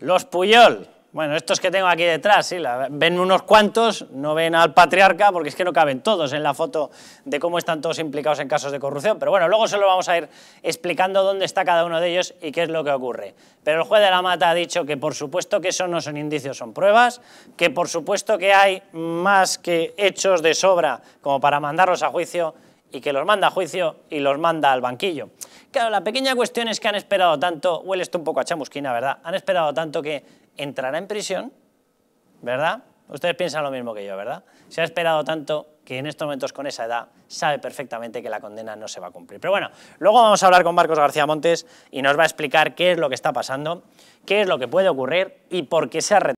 Los Puyol. Bueno, estos que tengo aquí detrás, sí, ven unos cuantos, no ven al patriarca, porque es que no caben todos en la foto de cómo están todos implicados en casos de corrupción, pero bueno, luego se lo vamos a ir explicando dónde está cada uno de ellos y qué es lo que ocurre. Pero el juez de la mata ha dicho que por supuesto que eso no son indicios, son pruebas, que por supuesto que hay más que hechos de sobra como para mandarlos a juicio y que los manda a juicio y los manda al banquillo. Claro, la pequeña cuestión es que han esperado tanto, huele esto un poco a chamusquina, ¿verdad? Han esperado tanto que entrará en prisión, ¿verdad? Ustedes piensan lo mismo que yo, ¿verdad? Se ha esperado tanto que en estos momentos con esa edad sabe perfectamente que la condena no se va a cumplir. Pero bueno, luego vamos a hablar con Marcos García Montes y nos va a explicar qué es lo que está pasando, qué es lo que puede ocurrir y por qué se ha retirado.